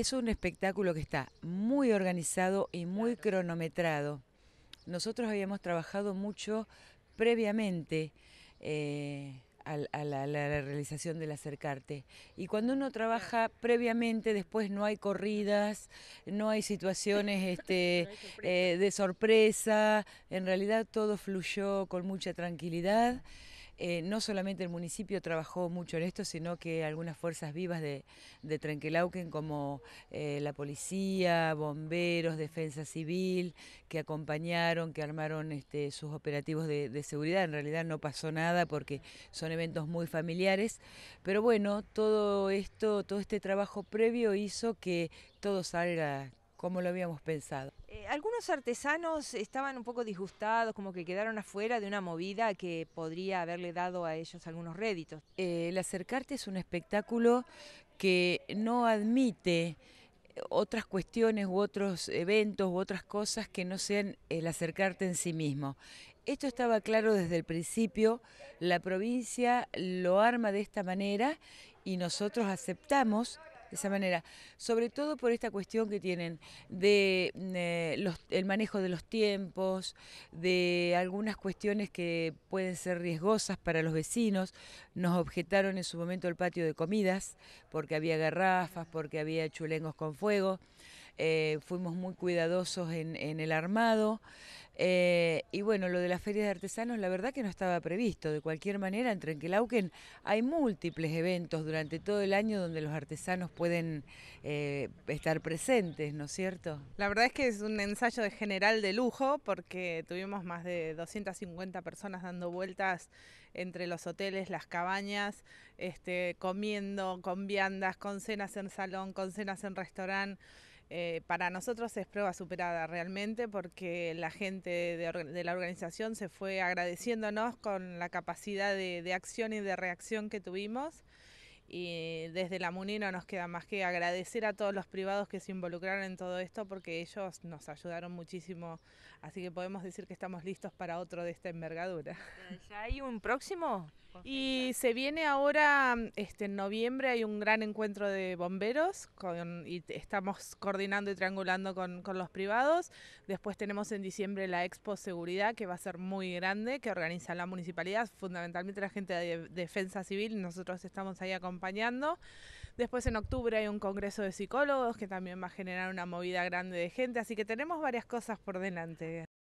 es un espectáculo que está muy organizado y muy cronometrado. Nosotros habíamos trabajado mucho previamente eh, a, la, la, realización del acercarte. Y cuando uno trabaja previamente, después no hay corridas, no hay situaciones este, eh, de sorpresa, en realidad todo fluyó con mucha tranquilidad. Eh, no solamente el municipio trabajó mucho en esto, sino que algunas fuerzas vivas de, de como eh, la policía, bomberos, defensa civil, que acompañaron, que armaron este, sus operativos de, de seguridad. En realidad no pasó nada porque son eventos muy familiares, pero bueno, todo esto, todo este trabajo previo hizo que todo salga como lo habíamos pensado algunos artesanos estaban un poco disgustados, como que quedaron afuera de una movida que podría haberle dado a ellos algunos réditos. Eh, el acercarte es un espectáculo que no admite otras cuestiones u otros eventos u otras cosas que no sean el acercarte en sí mismo. Esto estaba claro desde el principio, la provincia lo arma de esta manera y nosotros aceptamos esa manera, sobre todo por esta cuestión que tienen de eh, el manejo de los tiempos, de algunas cuestiones que pueden ser riesgosas para los vecinos. Nos objetaron en su momento el patio de comidas porque había garrafas, porque había chulengos con fuego. Eh, fuimos muy cuidadosos en, el armado. Eh, y bueno, lo de las ferias de artesanos, la verdad que no estaba previsto. De cualquier manera, en Trenquelauquen hay múltiples eventos durante todo el año donde los artesanos pueden eh, estar presentes, ¿no es cierto? La verdad es que es un ensayo de general de lujo porque tuvimos más de 250 personas dando vueltas entre los hoteles, las cabañas, este, comiendo con viandas, con cenas en salón, con cenas en restaurante. Eh, para nosotros es prueba superada realmente porque la gente de, la organización se fue agradeciéndonos con la capacidad de, de, acción y de reacción que tuvimos y desde la MUNI no nos queda más que agradecer a todos los privados que se involucraron en todo esto porque ellos nos ayudaron muchísimo, así que podemos decir que estamos listos para otro de esta envergadura. ¿Ya hay un próximo? Y se viene ahora, este, en noviembre hay un gran encuentro de bomberos y estamos coordinando y triangulando con, con, los privados. Después tenemos en diciembre la Expo Seguridad que va a ser muy grande, que organiza la municipalidad, fundamentalmente la gente de Defensa Civil, nosotros estamos ahí acompañando. Después en octubre hay un congreso de psicólogos que también va a generar una movida grande de gente, así que tenemos varias cosas por delante.